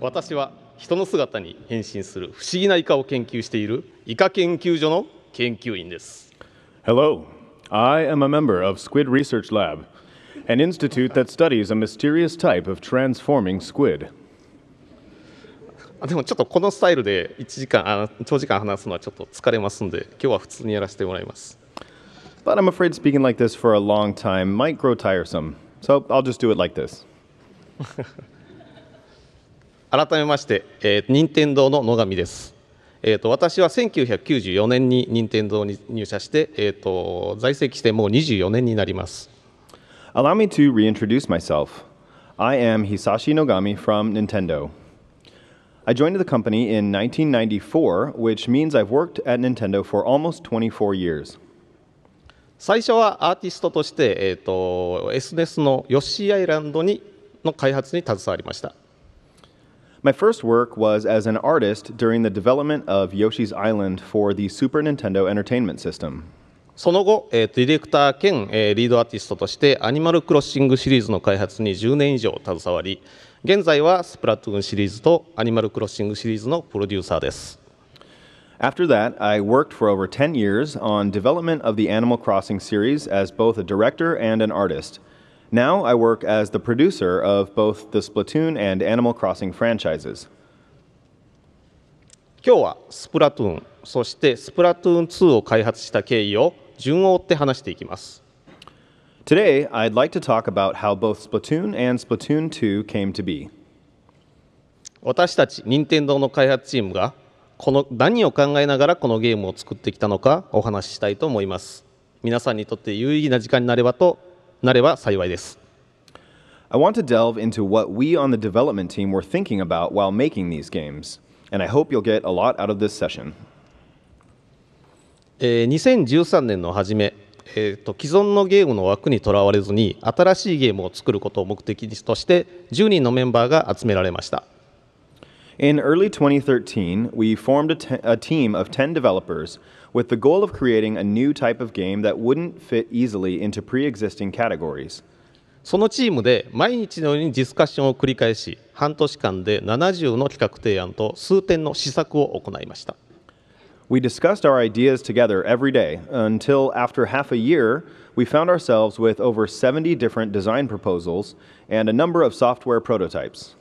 私は人の姿に変身する不思議なイカを研究しているイカ研究所の研究員です Hello, I am a member of Squid Research Lab an institute that studies a mysterious type of transforming squid でもちょっとこのスタイルで1時間あ長時間話すのはちょっと疲れますので今日は普通にやらせてもらいます But I'm afraid speaking like this for a long time might grow tiresome so I'll just do it like this 改めまして、えー、任天堂の野上です。えーと、私は1994年に任天堂に入社して、えーと、在籍してもう24年になります。Allow me to reintroduce myself. I am Hisashi Nogami from Nintendo. I joined the company in 1994, which means I've worked at Nintendo for almost 24 years. 最初はアーティストとして、えーと、と SNS のヨッシーアイランドにの開発に携わりました。My first work was as an artist during the development of Yoshi's Island for the Super Nintendo Entertainment System. Eh, eh, After 10年以上携わり現在はスフラトゥーンシリースとアニマルクロッシンクシリースのフロテューサーてす after that, I worked for over 10 years on development of the Animal Crossing series as both a director and an artist. Now I work as the producer of both the Splatoon and Animal Crossing franchises. 今日はスプラトゥーンそしてスプラトゥーン2を開発した経緯を順を追って話していきます。Today, I'd like to talk about how both Splatoon and Splatoon 2 came to be. 私たち任天堂の開発チームがこの何を考えながらこのゲームを作ってきたのかお話ししたいと思います。皆さんにとって有意義な時間になればとなれば幸いです。I want to delve into what we on the development team were thinking about while making these games, and I hope you'll get a lot out of this session. 2013年の初め、えーと、既存のゲームの枠にとらわれずに新しいゲームを作ることを目的として10人のメンバーが集められました。In early 2013, we formed a, a team of 10 developers with the goal of creating a new type of game that wouldn't fit easily into pre-existing categories. そのチームで毎日のようにディスカッションを繰り返し、半年間で70の企画提案と数点の試作を行いました。We discussed our ideas together every day until after half a year, we found ourselves with over 70 different design proposals and a number of software prototypes.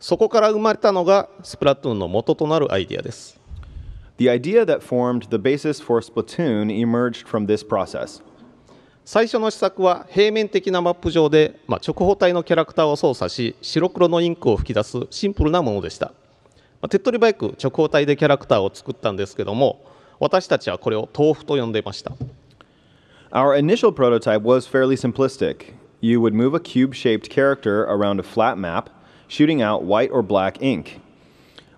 そこから生まれたのがスプラトゥーンの元となるアイデアです。The idea that formed the basis for Splatoon emerged from this process. 最初の施策は平面的なマップ上で、まあ、直方体のキャラクターを操作し白黒のインクを吹き出すシンプルなものでした、まあ、手っ取り早く直方体でキャラクターを作ったんですけども私たちはこれを豆腐と呼んでいました Our initial prototype was fairly simplistic. You would move a cube shaped character around a flat map, shooting out white or black ink.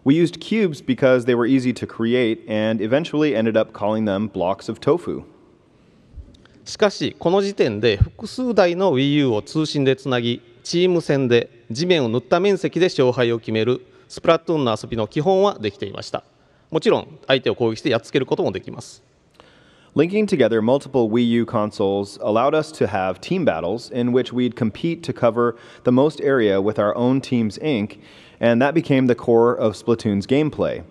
We used cubes because they were easy to create and eventually ended up calling them blocks of tofu. しかし、この時点で複数台の WiiU を通信でつなぎ、チーム戦で地面を塗った面積で勝敗を決めるスプラトゥーンの遊びの基本はできていました。もちろん、相手を攻撃してやっつけることもできます。Linking together multiple Wii U consoles allowed us to have team battles in which we'd compete to cover the most area with our own team's ink and that became the core of Splatoon's gameplay.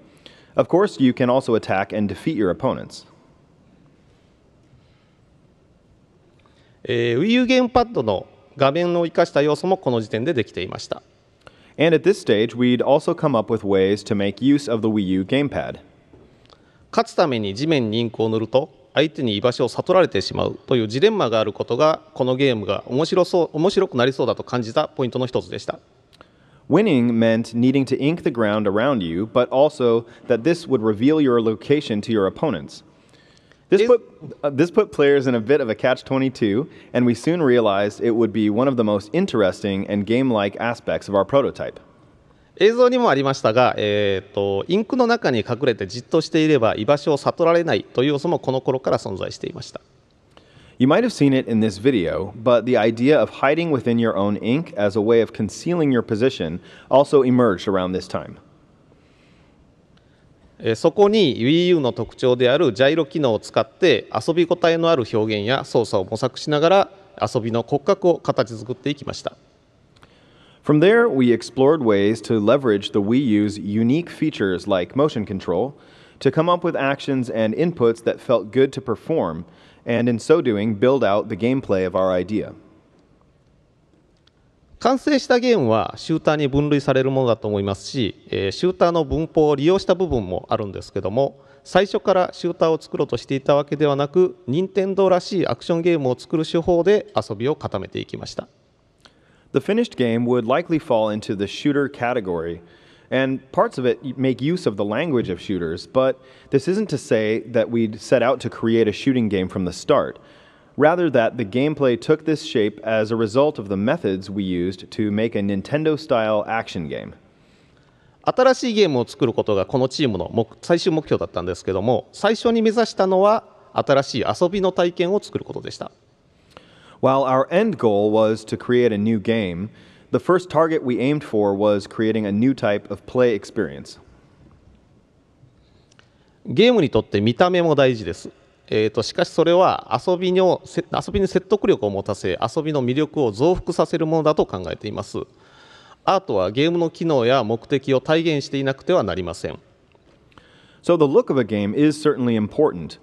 Of course, you can also attack and defeat your opponents. えー、WiiU ゲームパッドの画面を生かした要素もこの時点でできていました。And at this stage, we'd also come up with ways to make use of the Wii U gamepad. 勝つために地面にインクを塗ると相手に居場所を悟られてしまうというジレンマがあることがこのゲームが面白そう面白くなりそうだと感じたポイントの一つでした。Winning meant needing to ink the ground around you, but also that this would reveal your location to your opponents. This put, uh, this put players in a bit of a catch 22, and we soon realized it would be one of the most interesting and game like aspects of our prototype. 映像にもありましたが、えーと、インクの中に隠れてじっとしていれば居場所を悟られないという要素もこの頃から存在していました。you might have seen it in this video, but the idea of hiding within your own ink as a way of concealing your position also emerged around this time. そこに WiiU の特徴であるジャイロ機能を使って遊び応えのある表現や操作を模索しながら遊びの骨格を形作っていきました。From there, we explored ways to leverage the Wii U's unique features like motion control to come up with actions and inputs that felt good to perform and in so doing build out the gameplay of our idea. 完成したゲームはシューターに分類されるものだと思いますし、えシューターの文法を利用した部分もあるんですけども最初からシューターを作ろうとしていたわけではなく任天堂らしいアクションゲームを作る手法で遊びを固めていきました。The finished game would likely fall into the shooter category And parts of it make use of the language of shooters, but this isn't to say that we'd set out to create a shooting game from the start. Rather, that the gameplay took this shape as a result of the methods we used to make a Nintendo style action game. 新しいゲームを作ることがこのチームの最終目標だったんですけども最初に目指したのは新しい遊びの体験を作ることでした。While our end goal was to create a new game, the first target we aimed for was creating a new type of play experience. ゲームにとって見た目も大事です。えーと、としかしそれは遊びの遊びに説得力を持たせ遊びの魅力を増幅させるものだと考えています。アートはゲームの機能や目的を体現していなくてはなりません。So the look of a game is certainly important,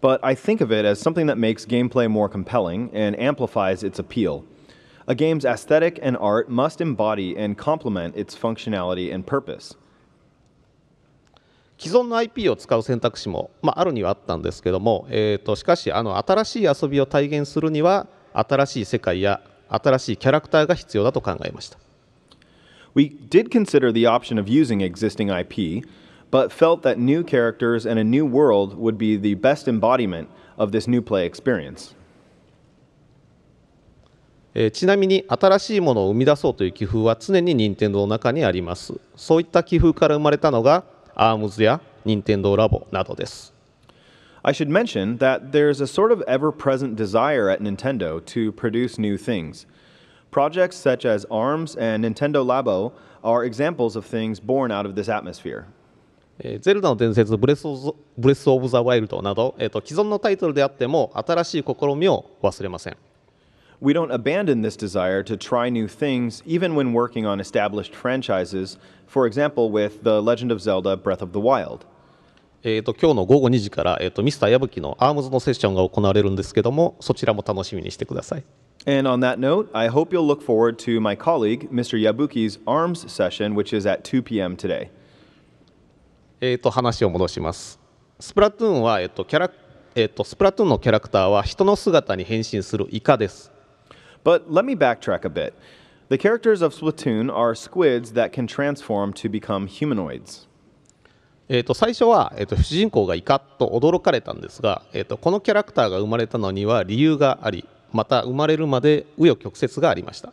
but I think of it as something that makes gameplay more compelling and amplifies its appeal. A game's aesthetic and art must embody and complement its functionality and purpose. 既存の IP を使う選択肢も、まあ、あるにはあったんですけども、えーと、としかしあの新しい遊びを体現するには新しい世界や新しいキャラクターが必要だと考えました。We did consider the option of using existing IP, but felt that new characters and a new world would be the best embodiment of this new play experience. えちなみに新しいものを生み出そうという気風は常に任天堂の中にありますそういった気風から生まれたのが ARMS や任天堂ラボなどです I should mention that there's a sort of ever present desire at Nintendo to produce new things. Projects such as ARMS and Nintendo Labo are examples of things born out of this atmosphere. ゼルダの伝説ブレス・オブ・ザ・ワイルドなど、えー、と既存のタイトルであっても新しい試みを忘れません。We don't abandon this desire to try new things even when working on established franchises, for example, with The Legend of Zelda Breath of the Wild. えーと、今日の午後2時から、えーと、ミスター矢吹のアームズのセッションが行われるんですけどもそちらも楽しみにしてください。And on that note, I hope you'll look forward to my colleague, Mr. Yabuki's ARMS session, which is at 2 p.m. today. えっと、話を戻します。スプラトゥーンは、えっと、キャラ、えっと、スプラトゥーンのキャラクターは人の姿に変身するイカです。But let me backtrack a bit. The characters of Splatoon are squids that can transform to become humanoids. えー、と最初は、えー、と主人公がイカと驚かれたんですが、えー、とこのキャラクターが生まれたのには理由がありまた生まれるまで紆余曲折がありました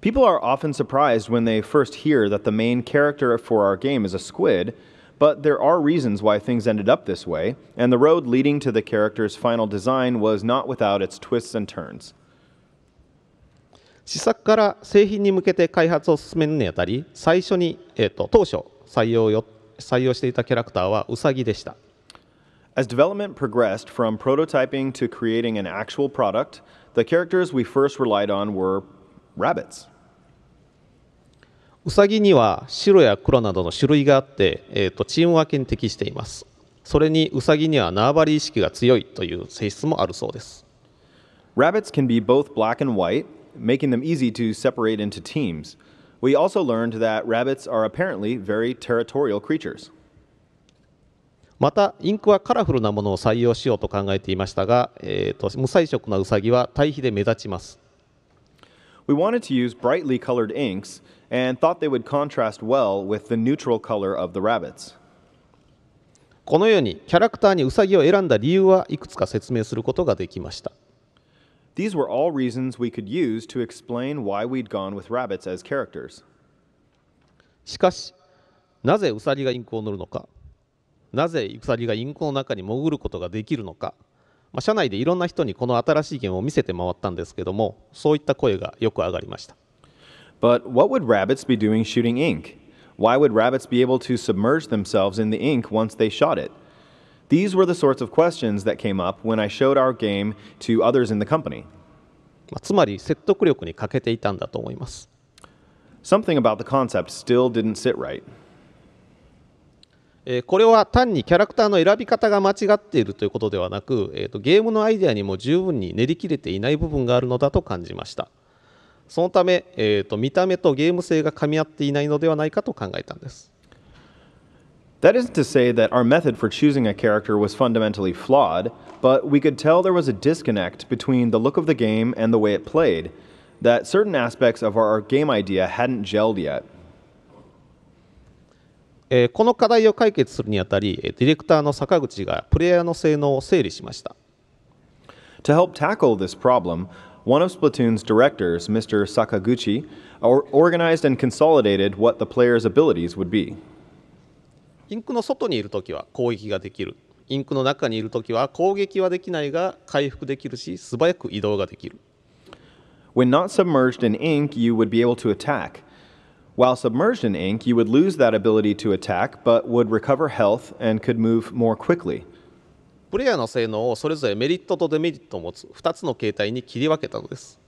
People are often surprised when they first hear that the main character for our game is a squid but there are reasons why things ended up this way and the road leading to the character's final design was not without its twists and turns 試作から製品に向けて開発を進めるにあたり最初に、えーと、と当初採用よ採用していたキャラクターはウサギでした。As development progressed from prototyping to creating an actual product, the characters we first relied on were rabbits. ウサギには白や黒などの種類があって、えーと、とチーム分けに適しています。それにウサギには縄張り意識が強いという性質もあるそうです。Rabbits can be both black and white, making them easy to separate into teams. We also learned that rabbits are apparently very territorial creatures. またインクはカラフルなものを採用しようと考えていましたが、えーと、無彩色なウサギは対比で目立ちます。We wanted to use brightly colored inks and thought they would contrast well with the neutral color of the rabbits. このようにキャラクターにウサギを選んだ理由はいくつか説明することができました。These were all reasons we could use to explain why we'd gone with rabbits as characters. しかし、なぜウサギがインクを塗るのか、なぜウサギがインクの中に潜ることができるのか、まあ、社内でいろんな人にこの新しいゲームを見せて回ったんですけども、そういった声がよく上がりました。But what would rabbits be doing shooting ink? Why would rabbits be able to submerge themselves in the ink once they shot it? These were the sorts of questions that came up when I showed our game to others in the company. つまり説得力に欠けていたんだと思います。Something about the concept still didn't sit right. これは単にキャラクターの選び方が間違っているということではなく、えー、とゲームのアイデアにも十分に練り切れていない部分があるのだと感じましたそのため、えー、と見た目とゲーム性が噛み合っていないのではないかと考えたんです That isn't to say that our method for choosing a character was fundamentally flawed, but we could tell there was a disconnect between the look of the game and the way it played, that certain aspects of our game idea hadn't gelled yet. えー、この課題を解決するにあたり、ディレクターの坂口がプレイヤーの性能を整理しました。To help tackle this problem, one of Splatoon's directors, Mr. Sakaguchi, organized and consolidated what the player's abilities would be. インクの外にいる時は攻撃ができるインクの中にいる時は攻撃はできないが回復できるし素早く移動ができる When not submerged in ink, you would be able to attack. While submerged in ink, you would lose that ability to attack, but would recover health and could move more quickly. プレイヤーの性能をそれぞれメリットとデメリットを持つ2つの形態に切り分けたのです。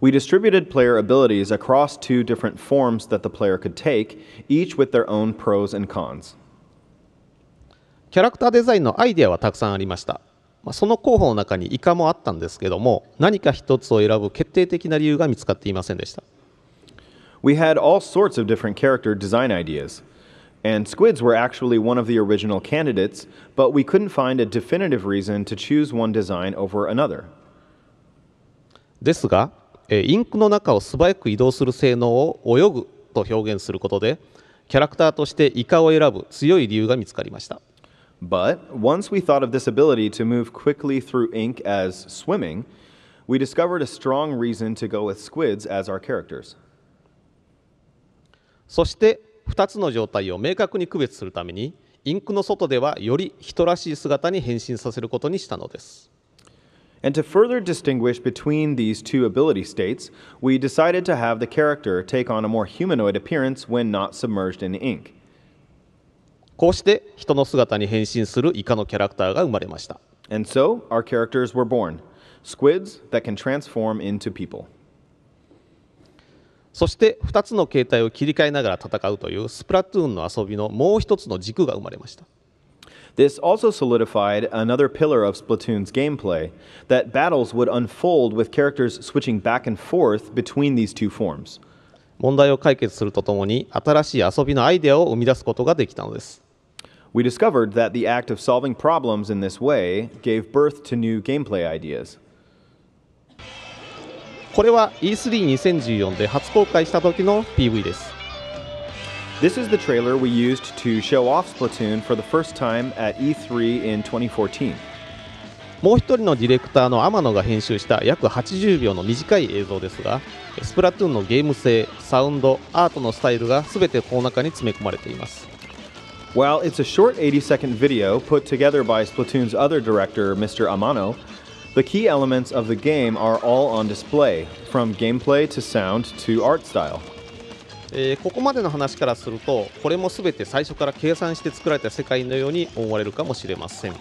We distributed player abilities across two different forms that the player could take, each with their own pros and cons. キャラクターデザインのアイデアはたくさんありました。まあ、その候補の中にイカもあったんですけども、何か一つを選ぶ決定的な理由が見つかっていませんでした。We had all sorts of different character design ideas. And squids were actually one of the original candidates, but we couldn't find a definitive reason to choose one design over another. ですが、インクの中を素早く移動する性能を泳ぐと表現することでキャラクターとしてイカを選ぶ強い理由が見つかりました。But once we thought of this ability to move quickly through ink as swimming, we discovered a strong reason to go with squids as our characters. そして2つの状態を明確に区別するためにインクの外ではより人らしい姿に変身させることにしたのです。And to further distinguish between these two ability states, we decided to have the character take on a more humanoid appearance when not submerged in ink. こうして人の姿に変身するイカのキャラクターが生まれました。And so our characters were born, squids that can transform into people. そして2つの形態を切り替えながら戦うというスプラトゥーンの遊びのもう一つの軸が生まれました。this also solidified another pillar of Splatoon's gameplay that battles would unfold with characters switching back and forth between these two forms. 問題を解決するとともに新しい遊びのアイデアを生み出すことができたのです。We discovered that the act of solving problems in this way gave birth to new gameplay ideas. これは E32014 で初公開した時の PV です。this is the trailer we used to show off Splatoon for the first time at E3 in 2014. もう一人のディレクターの天野が編集した約80秒の短い映像ですがスプラトゥーンのゲーム性サウンドアートのスタイルが全てこの中に詰め込まれています While it's a short 80 second video put together by Splatoon's other director, Mr. Amano, the key elements of the game are all on display, from gameplay to sound to art style. えー、ここまでの話からするとこれも全て最初から計算して作られた世界のように思われるかもしれません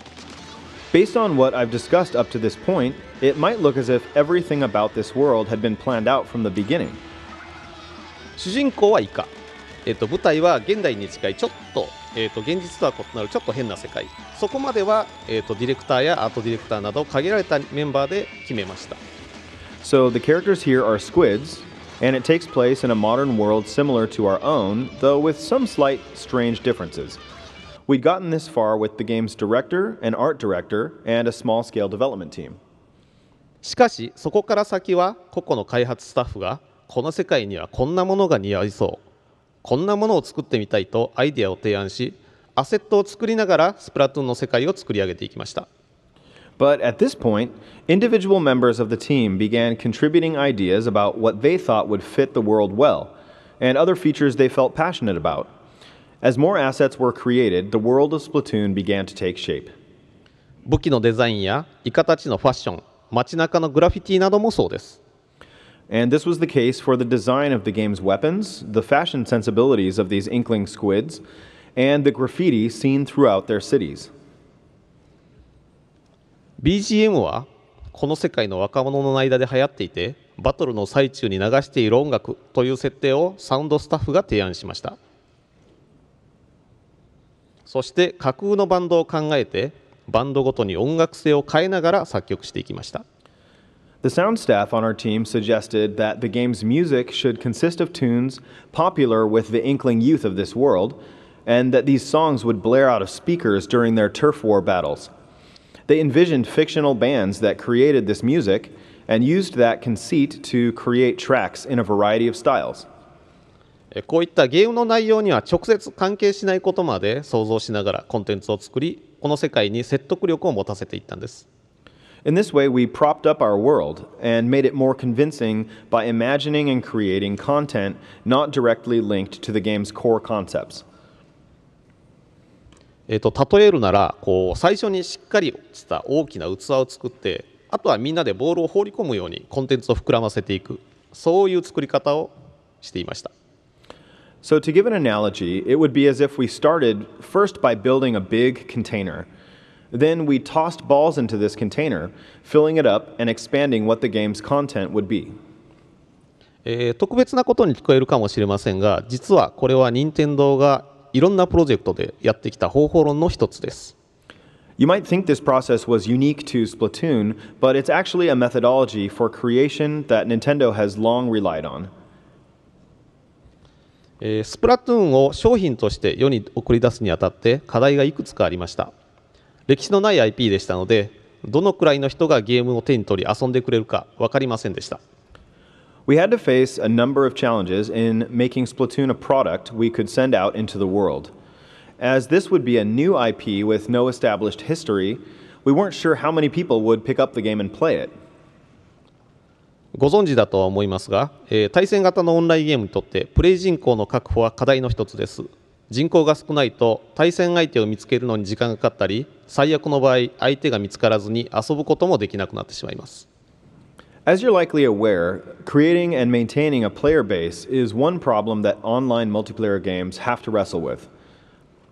Based on what I've discussed up to this point, it might look as if everything about this world had been planned out from the beginning. 主人公はイカ、えー、と舞台は現代に近いちょっと,、えー、と現実とは異なるちょっと変な世界そこまでは、えー、とディレクターやアートディレクターなど限られたメンバーで決めました So the characters here are squids, and it takes place in a modern world similar to our own, though with some slight strange differences. We'd gotten this far with the game's director, an art director, and a small scale development team. しかしそこから先は個々の開発スタッフがこの世界にはこんなものが似合いそうこんなものを作ってみたいとアイデアを提案しアセットを作りながらスプラトゥーンの世界を作り上げていきました。but at this point, individual members of the team began contributing ideas about what they thought would fit the world well and other features they felt passionate about. As more assets were created, the world of Splatoon began to take shape. 武器のデザインやイカたちのファッション、街中のグラフィティなどもそうです。And this was the case for the design of the game's weapons, the fashion sensibilities of these inkling squids, and the graffiti seen throughout their cities. BGM はこの世界の若者の間で流行っていてバトルの最中に流している音楽という設定をサウンドスタッフが提案しましたそして架空のバンドを考えてバンドごとに音楽性を変えながら作曲していきました The sound staff on our team suggested that the game's music should consist of tunes popular with the inkling youth of this world, and that these songs would blare out of speakers during their turf war battles. They envisioned fictional bands that created this music and used that conceit to create tracks in a variety of styles. こういったゲームの内容には直接関係しないことまで想像しながらコンテンツを作り、この世界に説得力を持たせていったんです。In this way, we propped up our world and made it more convincing by imagining and creating content not directly linked to the game's core concepts. えーと、と例えるならこう最初にしっかり落ちた大きな器を作ってあとはみんなでボールを放り込むようにコンテンツを膨らませていくそういう作り方をしていました。So, to give an analogy, it would be as if we started first by building a big container. Then we tossed balls into this container, filling it up and expanding what the game's content would be. えー、特別なことに聞こえるかもしれませんが実はこれは任天堂がいろんなプロジェクトでやってきた方法論の一つです。You might think this process was unique to Splatoon, but it's actually a methodology for creation that Nintendo has long relied on. スプラトゥーンを商品として世に送り出すにあたって課題がいくつかありました歴史のない IP でしたのでどのくらいの人がゲームを手に取り遊んでくれるか分かりませんでした We had to face a number of challenges in making Splatoon a product we could send out into the world. As this would be a new IP with no established history, we weren't sure how many people would pick up the game and play it. ご存知だとは思いますが、えー、対戦型のオンラインゲームにとってプレイ人口の確保は課題の一つです人口が少ないと対戦相手を見つけるのに時間がかかったり最悪の場合相手が見つからずに遊ぶこともできなくなってしまいます As you're likely aware, creating and maintaining a player base is one problem that online multiplayer games have to wrestle with.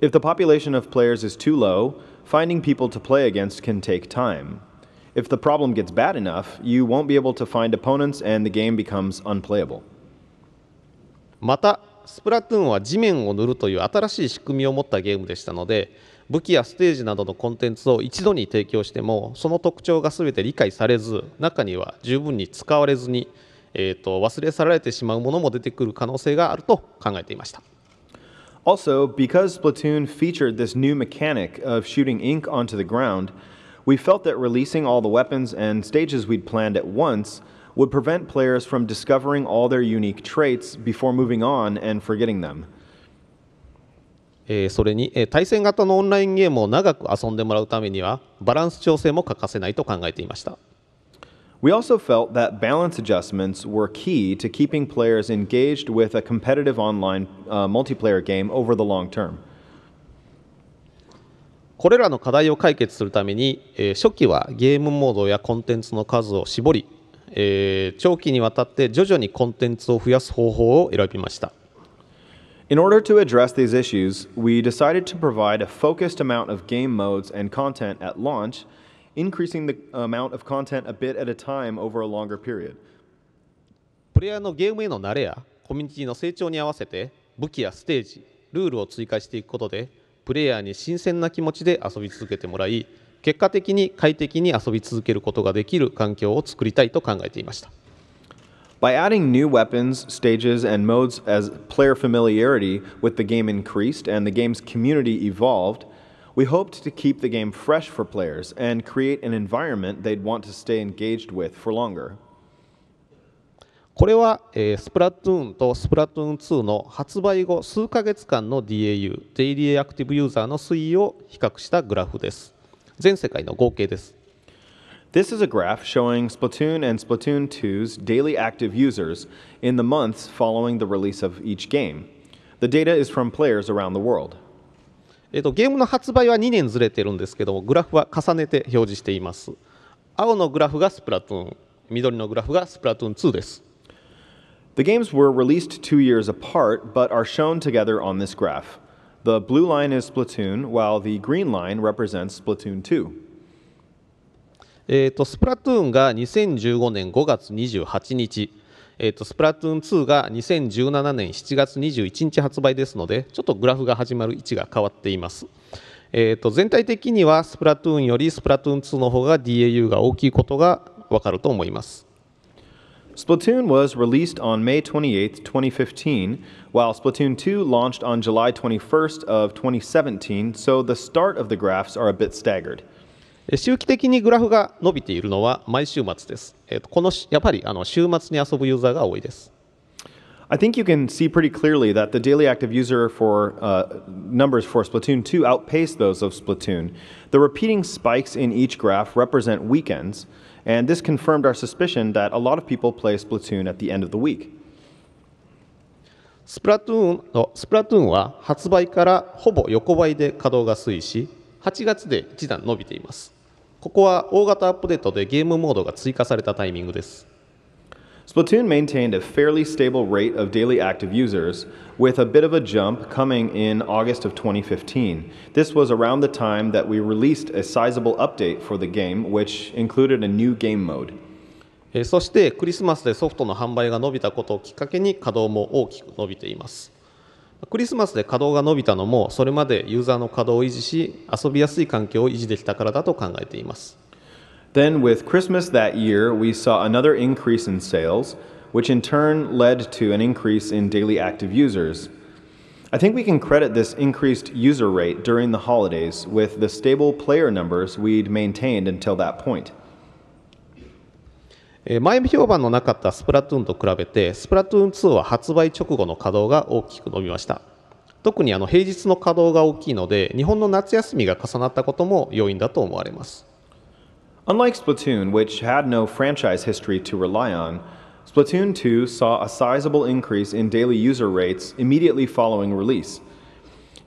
If the population of players is too low, finding people to play against can take time. If the problem gets bad enough, you won't be able to find opponents and the game becomes unplayable. また、スプラトゥーンは地面を塗るという新しい仕組みを持ったゲームでしたので、武器やステージなどのコンテンツを一度に提供してもその特徴が全て理解されず中には十分に使われずに、えーと、と忘れ去られてしまうものも出てくる可能性があると考えていました。Also, because Splatoon featured this new mechanic of shooting ink onto the ground, we felt that releasing all the weapons and stages we'd planned at once would prevent players from discovering all their unique traits before moving on and forgetting them. えそれに、え対戦型のオンラインゲームを長く遊んでもらうためにはバランス調整も欠かせないと考えていました。We also felt that balance adjustments were key to keeping players engaged with a competitive online uh, multiplayer game over the long term. これらの課題を解決するために、えー、初期はゲームモードやコンテンツの数を絞り、えー、長期にわたって徐々にコンテンツを増やす方法を選びました。In order to address these issues, we decided to provide a focused amount of game modes and content at launch, increasing the amount of content a bit at a time over a longer period. プレイヤーのゲームへの慣れやコミュニティの成長に合わせて武器やステージ、ルールを追加していくことでプレイヤーに新鮮な気持ちで遊び続けてもらい結果的に快適に遊び続けることができる環境を作りたいと考えていました。By adding new weapons, stages, and modes as player familiarity with the game increased and the game's community evolved, we hoped to keep the game fresh for players and create an environment they'd want to stay engaged with for longer. これは、えー、スプラトゥーンとスプラトゥーン2の発売後数ヶ月間の DAU、デイリーアクティブユーザーの推移を比較したグラフです。全世界の合計です。this is a graph showing Splatoon and Splatoon 2's daily active users in the months following the release of each game. The data is from players around the world. えっと、ゲームの発売は2年ずれてるんですけども、グラフは重ねて表示しています。青のグラフがスプラトゥーン、緑のグラフがスプラトゥーン2です。The games were released two years apart, but are shown together on this graph. The blue line is Splatoon, while the green line represents Splatoon 2. えーと、スプラトゥーンが2015年5月28日、えーと、スプラトゥーン2が2017年7月21日発売ですのでちょっとグラフが始まる位置が変わっています、えーと、全体的にはスプラトゥーンよりスプラトゥーン2の方が DAU が大きいことがわかると思います Splatoon was released on May 28, 2015, while Splatoon 2 launched on July 21st of 2017, so the start of the graphs are a bit staggered. 周期的にグラフが伸びているのは毎週末です。えー、とこのやっぱりあの週末に遊ぶユーザーが多いです。I think you can see pretty clearly that the daily active user for uh, numbers for Splatoon 2 outpace those of Splatoon. The repeating spikes in each graph represent weekends, and this confirmed our suspicion that a lot of people play Splatoon at the end of the week. スプラトゥーンスプラトゥーンは発売からほぼ横ばいで稼働が推移し8月で1段伸びていますここは大型アップデートでゲームモードが追加されたタイミングです。Splatoon maintained a fairly stable rate of daily active users, with a bit of a jump coming in August of 2015. This was around the time that we released a sizable update for the game, which included a new game mode. そしてクリスマスでソフトの販売が伸びたことをきっかけに稼働も大きく伸びています。クリスマスで稼働が伸びたのもそれまでユーザーの稼働を維持し遊びやすい環境を維持できたからだと考えています。Then with Christmas that year, we saw another increase in sales, which in turn led to an increase in daily active users. I think we can credit this increased user rate during the holidays with the stable player numbers we'd maintained until that point. え前評判のなかったスプラトゥーンと比べてスプラトゥーン2は発売直後の稼働が大きく伸びました特にあの平日の稼働が大きいので日本の夏休みが重なったことも要因だと思われます Unlike Splatoon, which had no franchise history to rely on, Splatoon 2 saw a sizable increase in daily user rates immediately following release.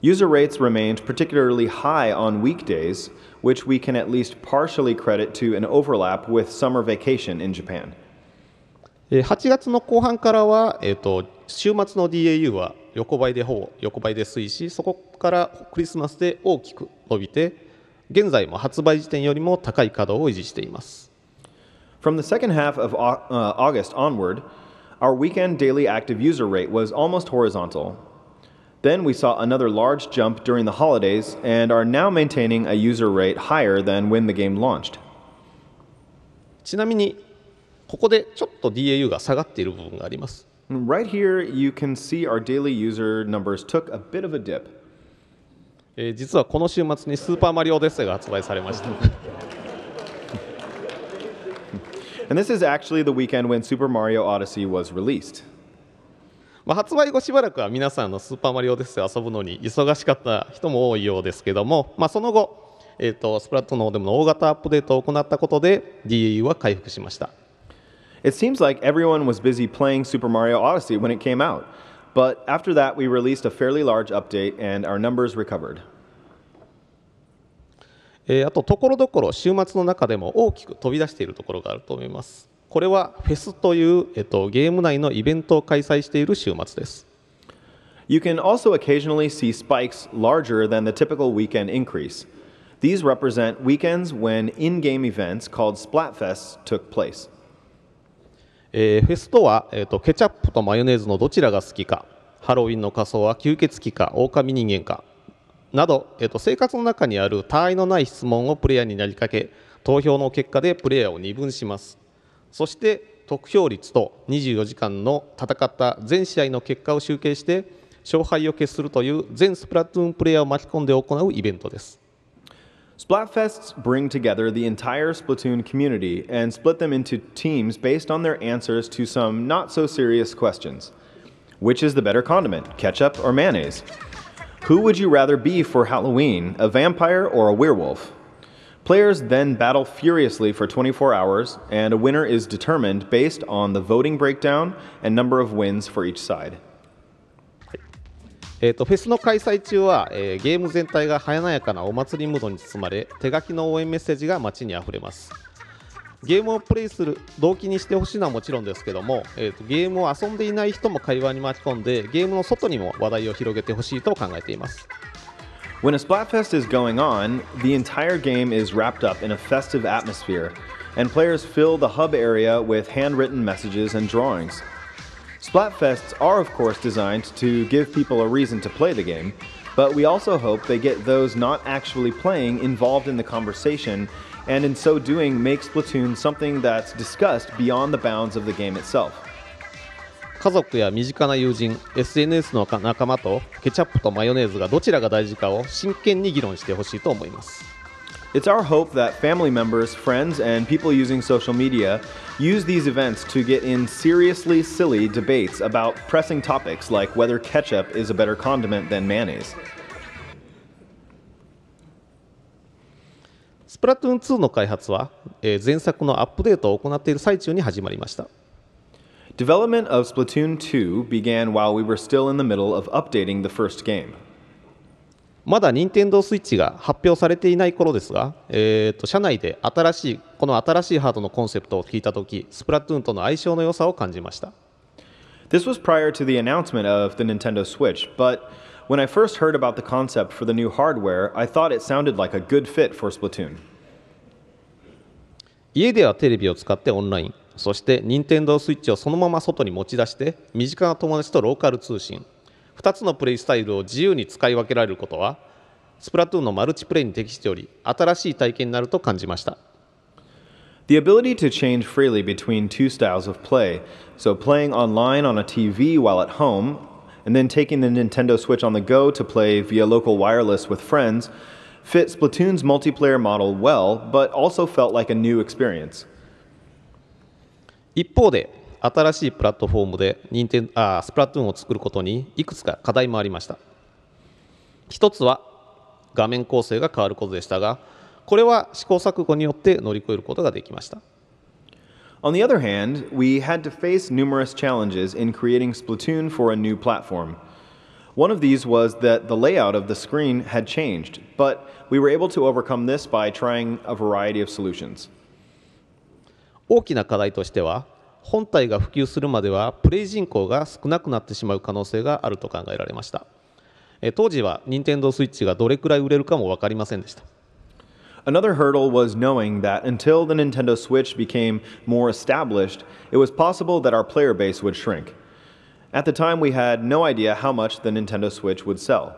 User rates remained particularly high on weekdays, which we can at least partially credit to an overlap with summer vacation in Japan. 8月の後半からは、えーと、週末の DAU は横ばいでほぼ横ばいで推移しそこからクリスマスで大きく伸びて現在も発売時点よりも高い稼働を維持しています。From the second half of August onward, our weekend daily active user rate was almost horizontal, Then we saw another large jump during the holidays and are now maintaining a user rate higher than when the game launched. ちなみにここでちょっと DAU が下がっている部分があります。Right here you can see our daily user numbers took a bit of a dip. えー、実はこの週末にスーパーマリオデッセが発売されました。And this is actually the weekend when Super Mario Odyssey was released. まあ、発売後しばらくは皆さんの「スーパーマリオデッセイ」遊ぶのに忙しかった人も多いようですけども、まあ、その後、えーと、スプラトゥーでも大型アップデートを行ったことで DAU は回復しました。It seems like everyone was busy playing Super Mario Odyssey when it came out, but after that we released a fairly large update and our numbers recovered. あと、ところどころ週末の中でも大きく飛び出しているところがあると思います。これはフェスという、えっと、ゲーム内のイベントを開催している週末です。You can also occasionally see spikes larger than the typical weekend increase. These represent weekends when in game events called Splatfests took place. えー、フェスとは、えーと、とケチャップとマヨネーズのどちらが好きかハロウィンの仮装は吸血鬼か狼人間かなど、えーと、と生活の中にある他愛のない質問をプレイヤーになりかけ投票の結果でプレイヤーを二分します。そして得票率と24時間の戦った全試合の結果を集計して勝敗を決するという全スプラトゥーンプレイヤーを巻き込んで行うイベントです。Splatfests bring together the entire Splatoon community and split them into teams based on their answers to some not so serious questions. Which is the better condiment, ketchup or mayonnaise? Who would you rather be for Halloween, a vampire or a werewolf? Players then battle furiously for 24 hours, and a winner is determined based on the voting breakdown and number of wins for each side. えー、とフェスの開催中は、えー、ゲーム全体が華やかなお祭りムードに包まれ手書きの応援メッセージが街にあふれますゲームをプレイする動機にしてほしいのはもちろんですけども、えー、とゲームを遊んでいない人も会話に巻き込んでゲームの外にも話題を広げてほしいと考えています When a Splatfest is going on, the entire game is wrapped up in a festive atmosphere, and players fill the hub area with handwritten messages and drawings. Splatfests are, of course, designed to give people a reason to play the game, but we also hope they get those not actually playing involved in the conversation, and in so doing, make Splatoon something that's discussed beyond the bounds of the game itself. 家族や身近な友人 SNS の仲間とケチャップとマヨネーズがどちらが大事かを真剣に議論してほしいと思います It's our hope that family members, friends, and people using social media use these events to get in seriously silly debates about pressing topics like whether ketchup is a better condiment than mayonnaise. スプラトゥーン2の開発は、えー、前作のアップデートを行っている最中に始まりました。Development of Splatoon 2 began while we were still in the middle of updating the first game. まだ was prior to the announcement of the Nintendo Switch, but when I first heard about the concept for the new hardware, I thought it sounded like a good fit for Splatoon. 家ではテレビを使ってオンライン、そして任天堂スイッチをそのまま外に持ち出して身近な友達とローカル通信2つのプレイスタイルを自由に使い分けられることはスプラトゥーンのマルチプレイに適しており新しい体験になると感じました The ability to change freely between two styles of play, so playing online on a TV while at home, and then taking the Nintendo Switch on the go to play via local wireless with friends, fit Splatoon's multiplayer model well, but also felt like a new experience. 一方で新しいプラットフォームで任天あスプラトゥーンを作ることにいくつか課題もありました一つは画面構成が変わることでしたがこれは試行錯誤によって乗り越えることができました On the other hand, we had to face numerous challenges in creating Splatoon for a new platform. One of these was that the layout of the screen had changed, but we were able to overcome this by trying a variety of solutions. 大きな課題としては本体が普及するまではプレイ人口が少なくなってしまう可能性があると考えられました当時は NintendoSwitch がどれくらい売れるかも分かりませんでした Another hurdle was knowing that until the Nintendo Switch became more established, it was possible that our player base would shrink. At the time, we had no idea how much the Nintendo Switch would sell.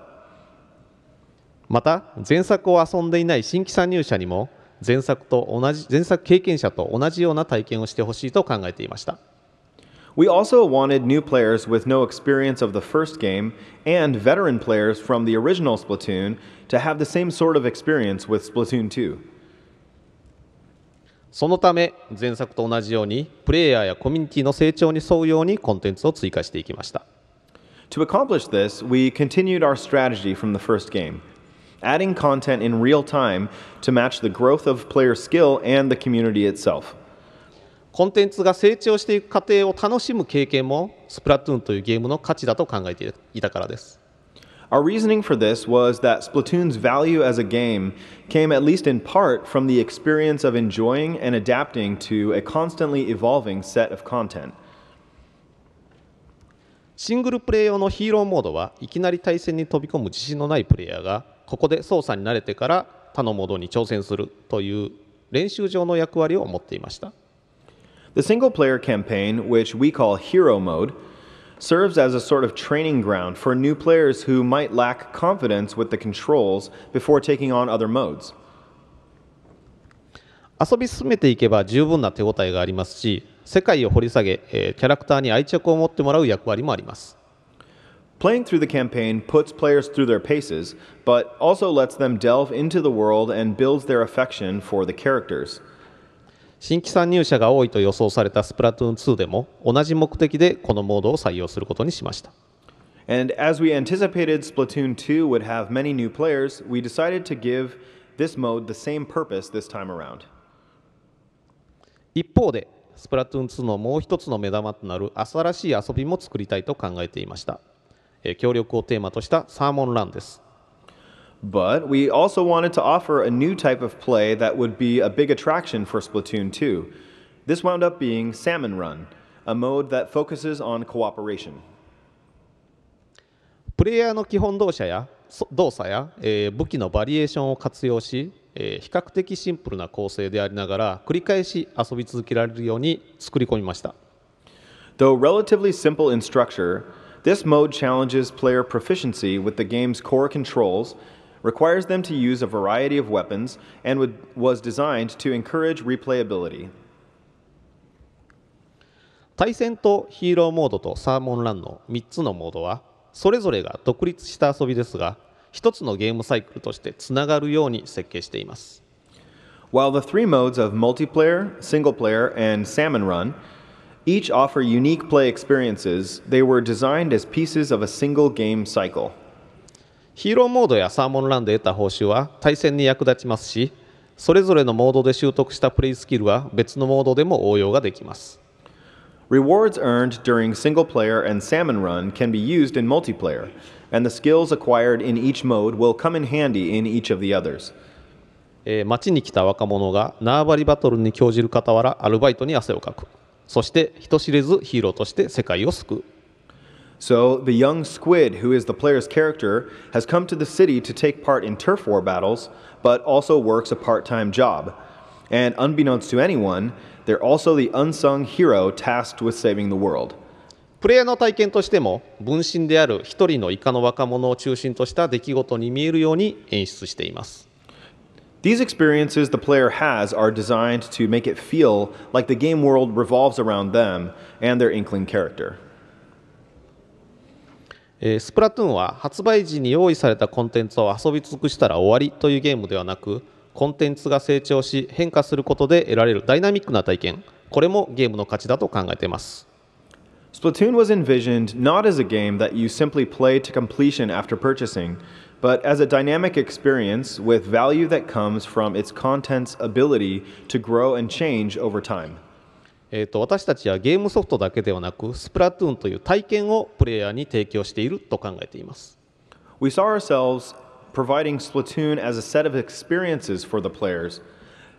また、前作を遊んでいない新規参入者にも前作と同じ前作経験者と同じような体験をしてほしいと考えていました。We also wanted new players with no experience of the first game and veteran players from the original Splatoon to have the same sort of experience with Splatoon 2. そのため前作と同じようにプレイヤーやコミュニティの成長に沿うようにコンテンツを追加していきました。To accomplish this, we continued our strategy from the first game. adding content in real time to match the growth of player skill and the community itself. コンテンツが成長していく過程を楽しむ経験もスプラトゥーンというゲームの価値だと考えていたからです。Our reasoning for this was that Splatoon's value as a game came at least in part from the experience of enjoying and adapting to a constantly evolving set of content. シングルプレイ用のヒーローモードはいきなり対戦に飛び込む自信のないプレイヤーがここで操作に慣れてから他のモードに挑戦するという練習上の役割を持っていました。The single player campaign, which we call Hero Mode, serves as a sort of training ground for new players who might lack confidence with the controls before taking on other modes. 遊び進めていけば十分な手応えがありますし、世界を掘り下げ、キャラクターに愛着を持ってもらう役割もあります。Playing through the campaign puts players through their paces, but also lets them delve into the world and builds their affection for the characters. 新規参入者が多いと予想されたスプラトゥーン2でも同じ目的でこのモードを採用することにしました。And as we anticipated Splatoon 2 would have many new players, we decided to give this mode the same purpose this time around. 一方で、スプラトゥーン2のもう一つの目玉となる新しい遊びも作りたいと考えていました。協力をテーマとしたサーモンランです。But we also wanted to offer a new type of play that would be a big attraction for Splatoon 2. This wound up being Salmon Run, a mode that focuses on cooperation. プレイヤーの基本動作や動作や、えー、武器のバリエーションを活用し、えー、比較的シンプルな構成でありながら繰り返し遊び続けられるように作り込みました。Though relatively simple in structure, This mode challenges player proficiency with the game's core controls, requires them to use a variety of weapons, and would, was designed to encourage replayability. 対戦とヒーローモードとサーモンランの3つのモードはそれぞれが独立した遊びですが1つのゲームサイクルとしてつながるように設計しています。While the three modes of multiplayer, single player, and salmon run each offer unique play experiences. They were designed as pieces of a single game cycle. ヒーローモードやサーモンランで得た報酬は対戦に役立ちますし、それぞれのモードで習得したプレイスキルは別のモードでも応用ができます。Rewards earned during single player and salmon run can be used in multiplayer, and the skills acquired in each mode will come in handy in each of the others. 街に来た若者が縄張りバトルに興じる傍らアルバイトに汗をかく。Eh, そして人知れずヒーローとして世界を救う。So, the young squid, who is the player's character, has come to the city to take part in turf war battles, but also works a part time job. And unbeknownst to anyone, they're also the unsung hero tasked with saving the world. プレイヤーの体験としても、分身である一人のイカの若者を中心とした出来事に見えるように演出しています。These experiences the player has are designed to make it feel like the game world revolves around them and their Inkling character. スプラトゥーンは発売時に用意されたコンテンツを遊び尽くしたら終わりというゲームではなくコンテンツが成長し変化することで得られるダイナミックな体験これもゲームの価値だと考えています。Splatoon was envisioned not as a game that you simply play to completion after purchasing, but as a dynamic experience with value that comes from its content's ability to grow and change over time. We saw ourselves providing Splatoon as a set of experiences for the players,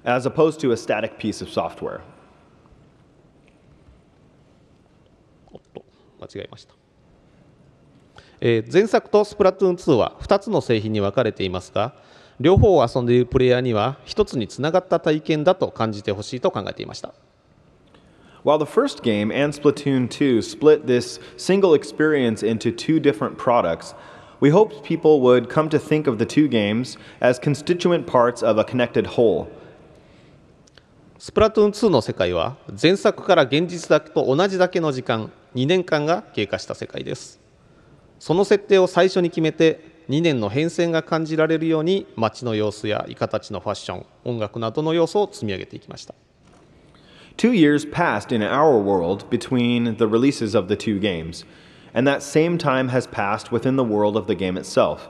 as opposed to a static piece of software. おっと、間違えました。えー、前作とスプラトゥーン2は2つの製品に分かれていますが両方を遊んでいるプレイヤーには一つにつながった体験だと感じてほしいと考えていました。While the first game and Splatoon 2 split this single experience into two different products, we hoped people would come to think of the two games as constituent parts of a connected whole. スプラトゥーン2の世界は前作から現実だけと同じだけの時間2年間が経過した世界です。その設定を最初に決めて2年の変遷が感じられるように街の様子やイカたちのファッション音楽などの要素を積み上げていきました Two years passed in our world between the releases of the two games, and that same time has passed within the world of the game itself.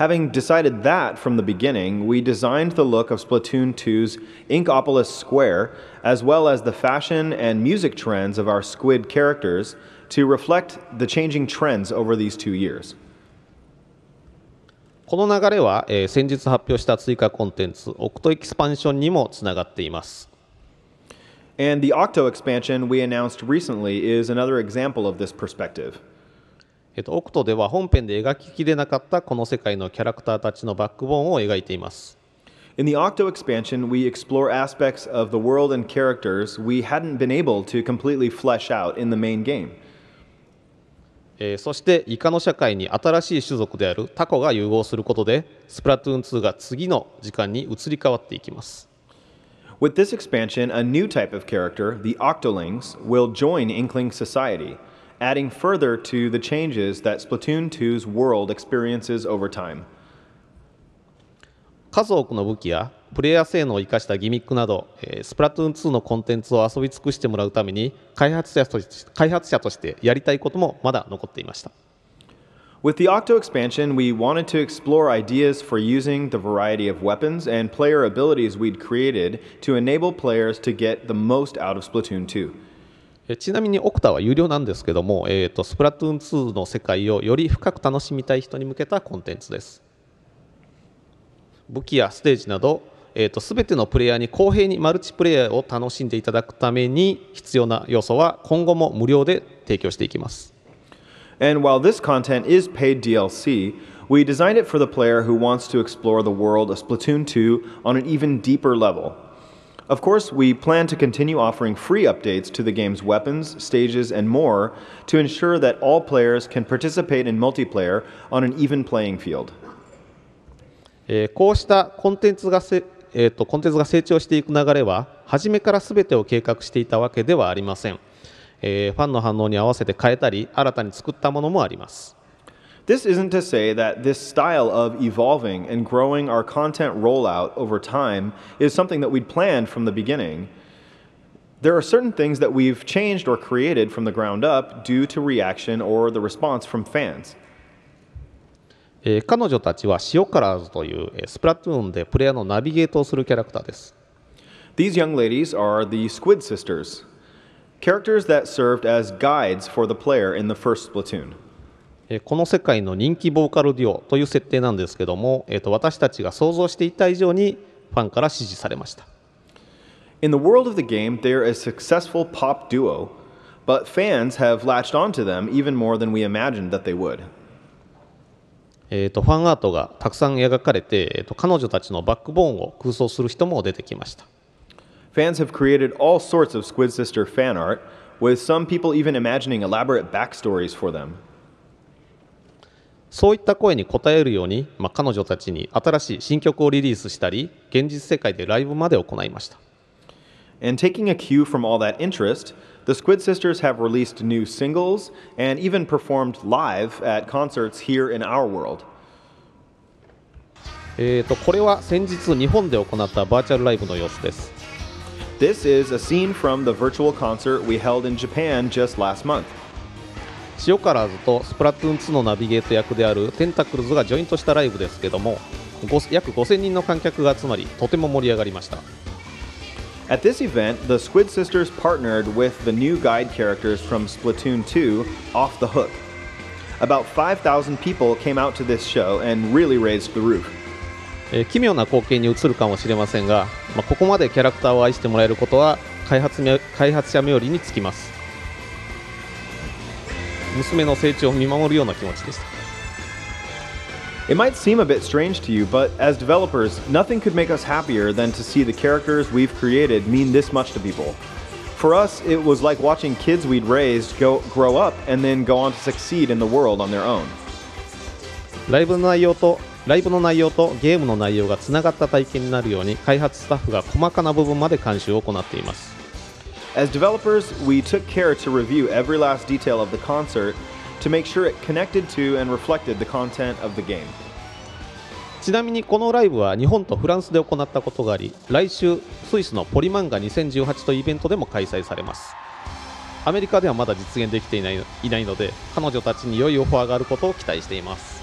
Having decided that from the beginning, we designed the look of Splatoon 2's Inkopolis Square, as well as the fashion and music trends of our squid characters, to reflect the changing trends over these two years. この流れは、えー、先日発表した追加コンテンツ、Octo Expansion にもつながっています。And the Octo expansion we announced recently is another example of this perspective. In the Octo expansion, we explore aspects of the world and characters we hadn't been able to completely flesh out in the main game. えー、そしてイカの社会に新しい種族であるタコが融合することでスプラトゥーン2が次の時間に移り変わっていきます With this expansion, a new type of character, the Octolings, will join Inkling society, adding further to the changes that Splatoon 2's world experiences over time. 数多くの武器やプレイヤー性能を生かしたギミックなど、えスプラトゥーン2のコンテンツを遊び尽くしてもらうために開発者として開発者としてやりたいこともまだ残っていました。With the Octo expansion, we wanted to explore ideas for using the variety of weapons and player abilities we'd created to enable players to get the most out of Splatoon 2. ちなみにオクタは有料なんですけども、えーとスプラトゥーン2の世界をより深く楽しみたい人に向けたコンテンツです。武器やステージなどえーと、と全てのプレイヤーに公平にマルチプレイヤーを楽しんでいただくために必要な要素は今後も無料で提供していきます。And while this content is paid DLC, we designed it for the player who wants to explore the world of Splatoon 2 on an even deeper level. Of course, we plan to continue offering free updates to the game's weapons, stages, and more to ensure that all players can participate in multiplayer on an even playing field. こうしたコンテンツがえーと、とコンテンツが成長していく流れは初めから全てを計画していたわけではありません、えー、ファンの反応に合わせて変えたり新たに作ったものもあります This isn't to say that this style of evolving and growing our content rollout over time is something that we'd planned from the beginning. There are certain things that we've changed or created from the ground up due to reaction or the response from fans. えー、彼女たちは塩からずというスプラトゥーンでプレイヤーのナビゲートをするキャラクターです。These young ladies are the Squid Sisters, characters that served as guides for the player in the first platoon. この世界の人気ボーカルデュオという設定なんですけども、えー、と私たちが想像していた以上にファンから支持されました。In the world of the game, they're a successful pop duo, but fans have latched onto them even more than we imagined that they would. えーと、とファンアートがたくさん描かれて、えーと、と彼女たちのバックボーンを空想する人も出てきました。Fans have created all sorts of Squid Sister fan art, with some people even imagining elaborate backstories for them. そういった声に応えるように、まあ、彼女たちに新しい新曲をリリースしたり、現実世界でライブまで行いました。And taking a cue from all that interest, the Squid Sisters have released new singles and even performed live at concerts here in our world. This is a scene from the virtual concert we held in Japan just last month. 塩辛ズとスプラトゥーン2のナビゲート役であるテンタクルズがジョイントしたライブですけども約5000人の観客が集まりとても盛り上がりました。At this event, the Squid Sisters partnered with the new guide characters from Splatoon 2, Off the Hook. About 5,000 people came out to this show and really raised the roof. えー、奇妙な光景に映るかもしれませんが、まあ、ここまでキャラクターを愛してもらえることは開発開発者冥利につきます娘の成長を見守るような気持ちです It might seem a bit strange to you, but as developers, nothing could make us happier than to see the characters we've created mean this much to people. For us, it was like watching kids we'd raised go, grow up and then go on to succeed in the world on their own. ライブの内容とライブの内容とゲームの内容がつながった体験になるように開発スタッフが細かな部分まで監修を行っています。As developers, we took care to review every last detail of the concert to make sure it connected to and reflected the content of the game. ちなみにこのライブは日本とフランスで行ったことがあり来週スイスのポリマンガ2018とイベントでも開催されますアメリカではまだ実現できていないいないので彼女たちに良いオファーがあることを期待しています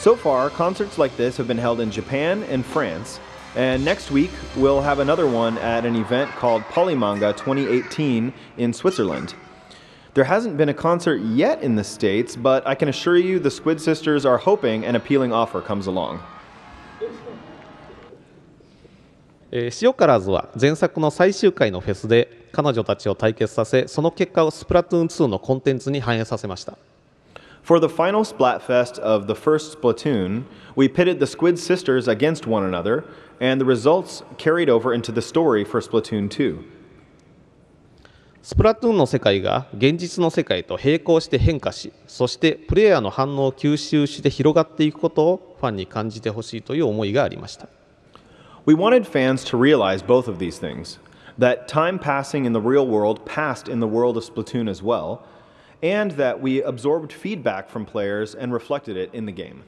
So far concerts like this have been held in Japan and France and next week we'll have another one at an event called Polymanga 2018 in Switzerland There hasn't been a concert yet in the States, but I can assure you the Squid Sisters are hoping an appealing offer comes along. Eh, for the final Splatfest of the first Splatoon, we pitted the Squid Sisters against one another, and the results carried over into the story for Splatoon 2. スプラトゥーンの世界が現実の世界と並行して変化しそしてプレイヤーの反応を吸収して広がっていくことをファンに感じてほしいという思いがありました We wanted fans to realize both of these things that time passing in the real world passed in the world of Splatoon as well and that we absorbed feedback from players and reflected it in the game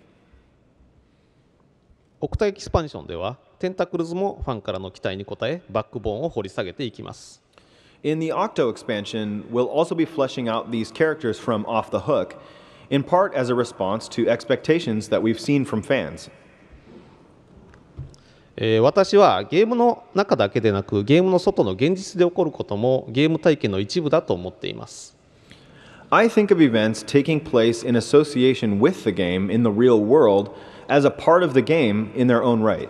オクタエキスパンションではテンタクルズもファンからの期待に応えバックボーンを掘り下げていきます in the Octo expansion, we'll also be fleshing out these characters from Off the Hook, in part as a response to expectations that we've seen from fans. えー、私はゲームの中だけでなくゲームの外の現実で起こることもゲーム体験の一部だと思っています。I think of events taking place in association with the game in the real world as a part of the game in their own right.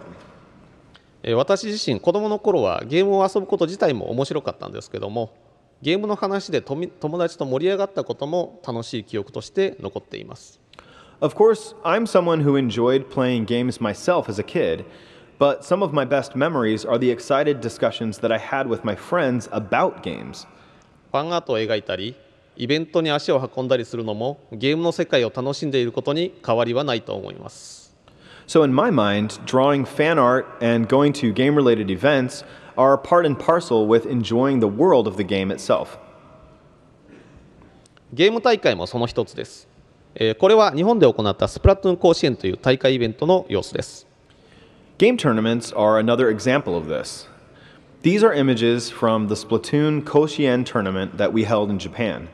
私自身子供の頃はゲームを遊ぶこと自体も面白かったんですけどもゲームの話で友達と盛り上がったことも楽しい記憶として残っています。Of course, I'm someone who enjoyed playing games myself as a kid, but some of my best memories are the excited discussions that I had with my friends about games. ファンアートを描いたり、イベントに足を運んだりするのもゲームの世界を楽しんでいることに変わりはないと思います。So, in my mind, drawing fan art and going to game related events are part and parcel with enjoying the world of the game itself. ゲーム大会もその一つです。えー、これは日本で行ったスプラトゥーン甲子園という大会イベントの様子です。Game tournaments are another example of this. These are images from the Splatoon Koshien tournament that we held in Japan.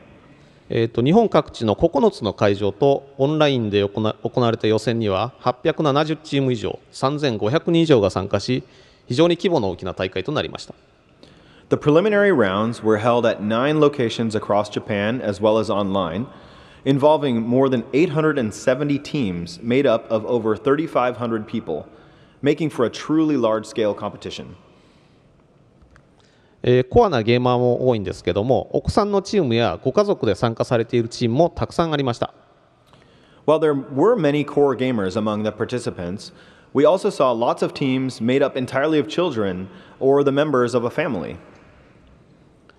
えーと、日本各地の9つの会場とオンラインで行われた予選には870チーム以上3500人以上が参加し非常に規模の大きな大会となりました。The preliminary rounds were held at nine locations across Japan as well as online, involving more than 870 teams made up of over 3,500 people, making for a truly large scale competition. えー、コアなゲーマーも多いんですけどもお子さんのチームやご家族で参加されているチームもたくさんありました While there were many core gamers among the participants, we also saw lots of teams made up entirely of children or the members of a family.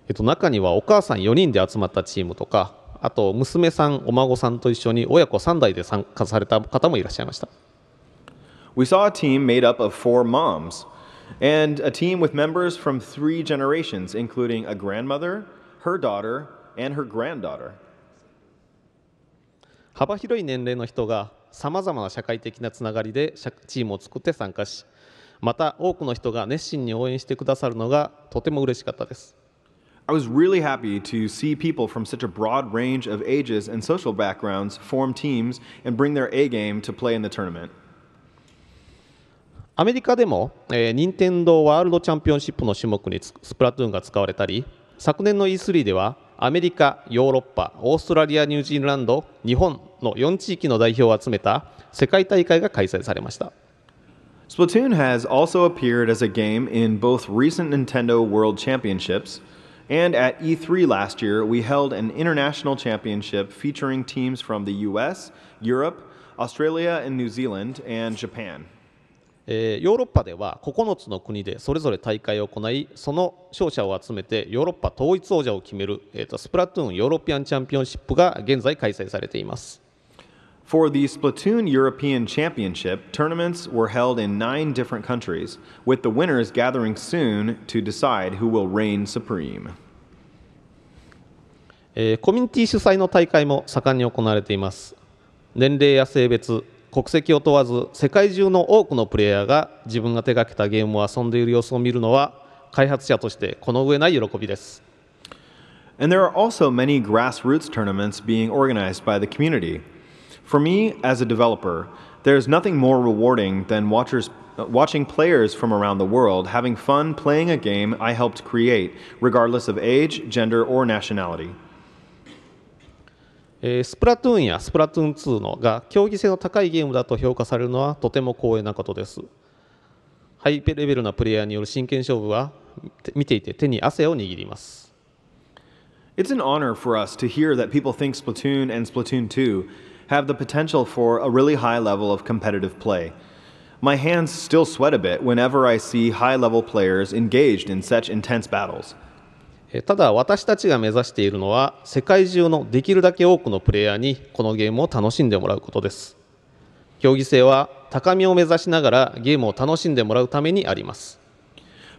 えっと、中にはお母さん4人で集まったチームとか、あと娘さん、お孫さんと一緒に親子3代で参加された方もいらっしゃいました。We saw a team made up of four moms. and a team with members from three generations, including a grandmother, her daughter, and her granddaughter. 幅広い年齢の人がさまざまな社会的なつながりでチームを作って参加し、また多くの人が熱心に応援してくださるのがとても嬉しかったです。I was really happy to see people from such a broad range of ages and social backgrounds form teams and bring their A game to play in the tournament. アメリカでも、えー、任天堂ワールドチャンピオンシップの種目にスプラトゥーンが使われたり昨年の E3 ではアメリカヨーロッパオーストラリアニュージーランド日本の4地域の代表を集めた世界大会が開催されました Splatoon has also appeared as a game in both recent Nintendo World Championships and at E3 last year we held an international championship featuring teams from the US, Europe, Australia and New Zealand and Japan. えー、ヨーロッパでは9つの国でそれぞれ大会を行いその勝者を集めてヨーロッパ統一王者を決める、えーと、とスプラトゥーンヨーロピアンチャンピオンシップが現在開催されています。For the Splatoon European Championship, tournaments were held in nine different countries, with the winners gathering soon to decide who will reign supreme. コミュニティ主催の大会も盛んに行われています。年齢や性別、国籍を問わず世界中の多くのプレイヤーが自分が手がけたゲームを遊んでいる様子を見るのは開発者としてこの上ない喜びです。And there are also many grassroots tournaments being organized by the community. For me, as a developer, there's nothing more rewarding than watchers, watching players from around the world having fun playing a game I helped create, regardless of age, gender, or nationality. えー、スプラトゥーンやスプラトゥーン2のが競技性の高いゲームだと評価されるのはとても光栄なことですハイペレベルなプレイヤーによる真剣勝負は見ていて手に汗を握ります It's an honor for us to hear that people think Splatoon and Splatoon 2 have the potential for a really high level of competitive play. My hands still sweat a bit whenever I see high level players engaged in such intense battles. ただ私たちが目指しているのは世界中のできるだけ多くのプレイヤーにこのゲームを楽しんでもらうことです競技性は高みを目指しながらゲームを楽しんでもらうためにあります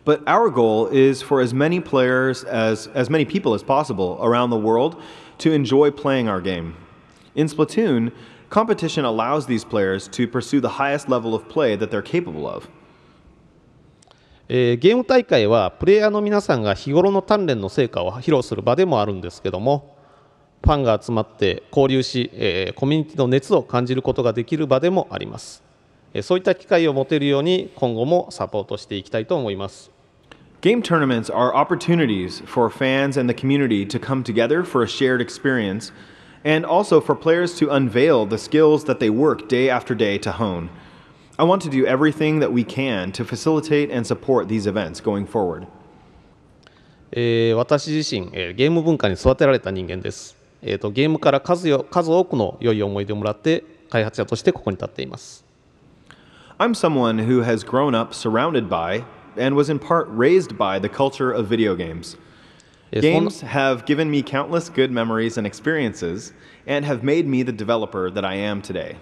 But our goal is for as many players as as many people as possible around the world to enjoy playing our game. In Splatoon, competition allows these players to pursue the highest level of play that they're capable of. えー、ゲーム大会はプレイヤーの皆さんが日頃の鍛錬の成果を披露する場でもあるんですけどもファンが集まって交流し、えー、コミュニティの熱を感じることができる場でもあります、えー、そういった機会を持てるように今後もサポートしていきたいと思います Game tournaments are opportunities for fans and the community to come together for a shared experience and also for players to unveil the skills that they work day after day to hone. I want to do everything that we can to facilitate and support these events going forward. Uh, i am someone who has grown up surrounded by and was in part raised by the culture of video games. Eh, games have given me countless good memories and experiences and have made me the developer that I am today.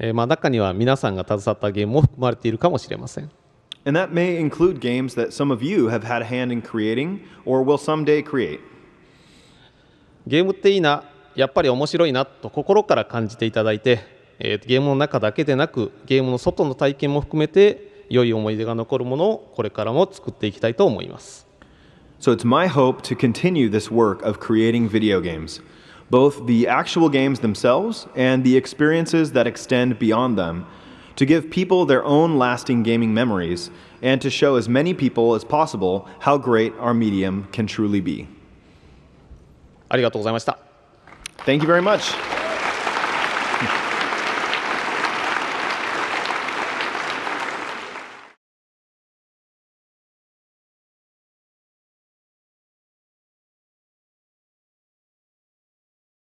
えー、まあ中には皆さんが携わったゲームも含まれているかもしれません。And that may include games that some of you have had a hand in creating or will someday create. ゲームっていいな、やっぱり面白いなと心から感じていただいて、えー、ゲームの中だけでなく、ゲームの外の体験も含めて、良い思い出が残るものをこれからも作っていきたいと思います。So it's my hope to continue this work of creating video games. both the actual games themselves and the experiences that extend beyond them, to give people their own lasting gaming memories, and to show as many people as possible how great our medium can truly be. Thank you very much.